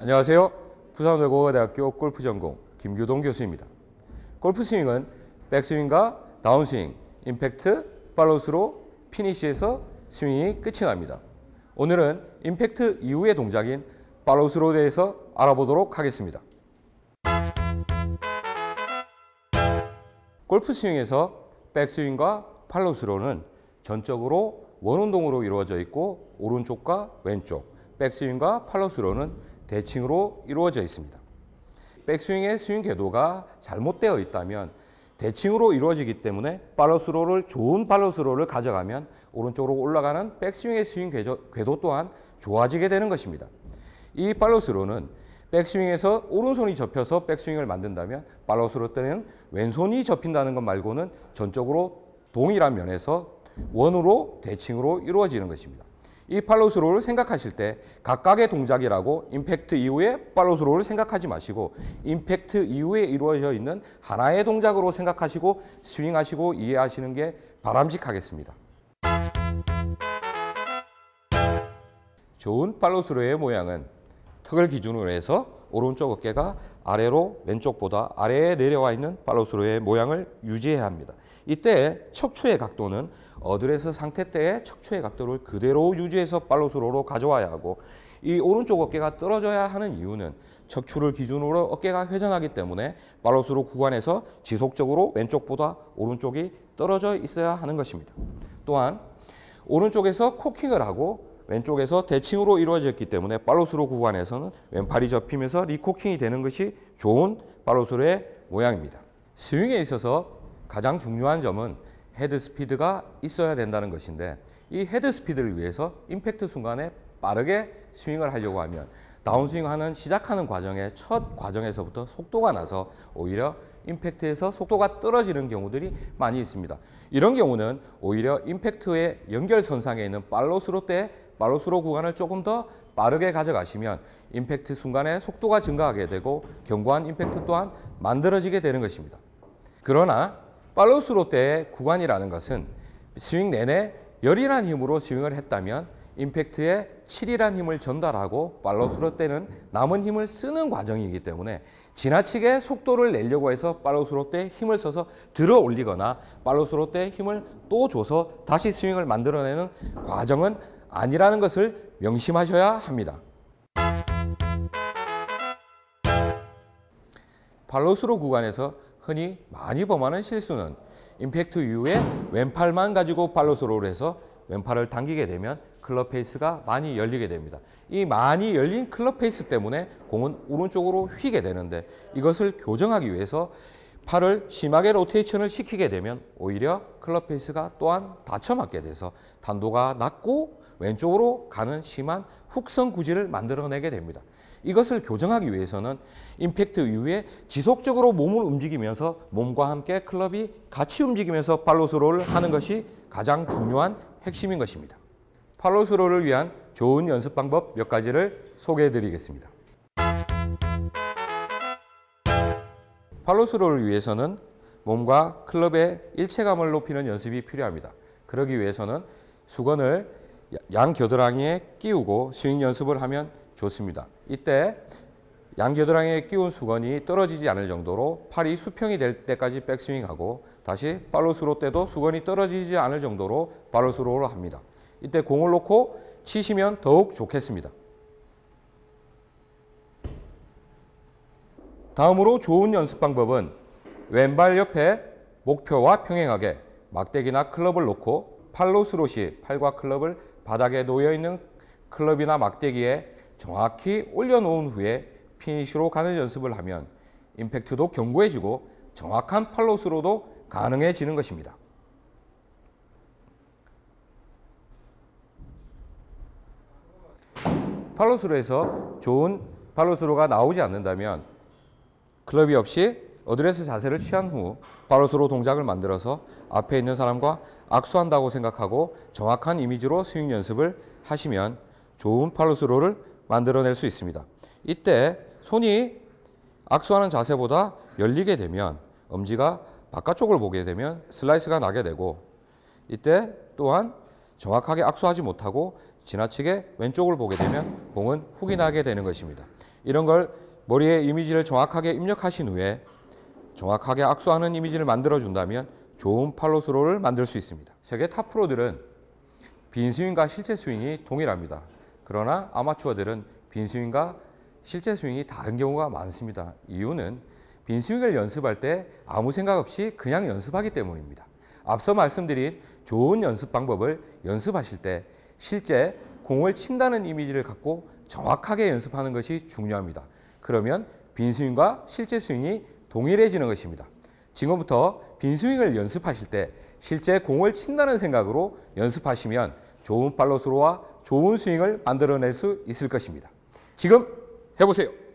안녕하세요. 부산외국어대학교 골프 전공 김규동 교수입니다. 골프 스윙은 백스윙과 다운스윙, 임팩트, 팔로우스로 피니시에서 스윙이 끝이 납니다. 오늘은 임팩트 이후의 동작인 팔로우스로 대해서 알아보도록 하겠습니다. 골프 스윙에서 백스윙과 팔로스로는 전적으로 원운동으로 이루어져 있고 오른쪽과 왼쪽, 백스윙과 팔로스로는 대칭으로 이루어져 있습니다. 백스윙의 스윙 궤도가 잘못되어 있다면 대칭으로 이루어지기 때문에 팔로스로를 좋은 팔로스로를 가져가면 오른쪽으로 올라가는 백스윙의 스윙 궤도, 또한 좋아지게 되는 것입니다. 이 팔로스로는 백스윙에서 오른손이 접혀서 백스윙을 만든다면 팔로스로 때는 왼손이 접힌다는 것 말고는 전적으로 동일한 면에서 원으로 대칭으로 이루어지는 것입니다. 이 팔로스 롤을 생각하실 때 각각의 동작이라고 임팩트 이후에 팔로스 롤을 생각하지 마시고 임팩트 이후에 이루어져 있는 하나의 동작으로 생각하시고 스윙하시고 이해하시는 게 바람직하겠습니다. 좋은 팔로스 롤의 모양은 턱을 기준으로 해서 오른쪽 어깨가 아래로 왼쪽보다 아래에 내려와 있는 팔로스로의 모양을 유지해야 합니다. 이때 척추의 각도는 어드레스 상태 때의 척추의 각도를 그대로 유지해서 팔로스로로 가져와야 하고 이 오른쪽 어깨가 떨어져야 하는 이유는 척추를 기준으로 어깨가 회전하기 때문에 팔로스로 구간에서 지속적으로 왼쪽보다 오른쪽이 떨어져 있어야 하는 것입니다. 또한 오른쪽에서 코킹을 하고 왼쪽에서 대칭으로 이루어졌기 때문에 팔로스로 구간에서는 왼팔이 접히면서 리코킹이 되는 것이 좋은 팔로스로의 모양입니다. 스윙에 있어서 가장 중요한 점은 헤드 스피드가 있어야 된다는 것인데 이 헤드 스피드를 위해서 임팩트 순간에 빠르게 스윙을 하려고 하면 다운스윙하는 시작하는 과정의첫 과정에서부터 속도가 나서 오히려 임팩트에서 속도가 떨어지는 경우들이 많이 있습니다. 이런 경우는 오히려 임팩트의 연결선상에 있는 팔로스로 때 팔로스로 구간을 조금 더 빠르게 가져가시면 임팩트 순간에 속도가 증가하게 되고 견고한 임팩트 또한 만들어지게 되는 것입니다. 그러나 팔로스로 때의 구간이라는 것은 스윙 내내 열이란 힘으로 스윙을 했다면 임팩트에 7이란 힘을 전달하고 빨로 스로 때는 남은 힘을 쓰는 과정이기 때문에 지나치게 속도를 내려고 해서 빨로 스로때 힘을 써서 들어 올리거나 빨로 스로때 힘을 또 줘서 다시 스윙을 만들어내는 과정은 아니라는 것을 명심하셔야 합니다. 발로스로 구간에서 흔히 많이 범하는 실수는 임팩트 이후에 왼팔만 가지고 발로스로를 해서 왼팔을 당기게 되면 클럽 페이스가 많이 열리게 됩니다. 이 많이 열린 클럽 페이스 때문에 공은 오른쪽으로 휘게 되는데 이것을 교정하기 위해서 팔을 심하게 로테이션을 시키게 되면 오히려 클럽 페이스가 또한 닫혀맞게 돼서 탄도가 낮고 왼쪽으로 가는 심한 훅성 구질을 만들어내게 됩니다. 이것을 교정하기 위해서는 임팩트 이후에 지속적으로 몸을 움직이면서 몸과 함께 클럽이 같이 움직이면서 발로스롤을 하는 것이 가장 중요한 핵심인 것입니다. 팔로스로를 위한 좋은 연습 방법 몇 가지를 소개해 드리겠습니다. 팔로스로를 위해서는 몸과 클럽의 일체감을 높이는 연습이 필요합니다. 그러기 위해서는 수건을 양 겨드랑이에 끼우고 스윙 연습을 하면 좋습니다. 이때 양 겨드랑이에 끼운 수건이 떨어지지 않을 정도로 팔이 수평이 될 때까지 백스윙하고 다시 팔로스로 때도 수건이 떨어지지 않을 정도로 팔로스로를 합니다. 이때 공을 놓고 치시면 더욱 좋겠습니다. 다음으로 좋은 연습 방법은 왼발 옆에 목표와 평행하게 막대기나 클럽을 놓고 팔로 스롯이 팔과 클럽을 바닥에 놓여있는 클럽이나 막대기에 정확히 올려놓은 후에 피니쉬로 가는 연습을 하면 임팩트도 견고해지고 정확한 팔로스로도 가능해지는 것입니다. 팔로스루해서 좋은 팔로스루가 나오지 않는다면 클럽이 없이 어드레스 자세를 취한 후 팔로스루 동작을 만들어서 앞에 있는 사람과 악수한다고 생각하고 정확한 이미지로 스윙 연습을 하시면 좋은 팔로스루를 만들어낼 수 있습니다. 이때 손이 악수하는 자세보다 열리게 되면 엄지가 바깥쪽을 보게 되면 슬라이스가 나게 되고 이때 또한 정확하게 악수하지 못하고 지나치게 왼쪽을 보게 되면 공은 훅이 나게 되는 것입니다. 이런 걸 머리에 이미지를 정확하게 입력하신 후에 정확하게 악수하는 이미지를 만들어준다면 좋은 팔로 스로를 만들 수 있습니다. 세계 탑 프로들은 빈 스윙과 실제 스윙이 동일합니다. 그러나 아마추어들은 빈 스윙과 실제 스윙이 다른 경우가 많습니다. 이유는 빈 스윙을 연습할 때 아무 생각 없이 그냥 연습하기 때문입니다. 앞서 말씀드린 좋은 연습 방법을 연습하실 때 실제 공을 친다는 이미지를 갖고 정확하게 연습하는 것이 중요합니다. 그러면 빈스윙과 실제 스윙이 동일해지는 것입니다. 지금부터 빈스윙을 연습하실 때 실제 공을 친다는 생각으로 연습하시면 좋은 팔로스로와 좋은 스윙을 만들어낼 수 있을 것입니다. 지금 해보세요.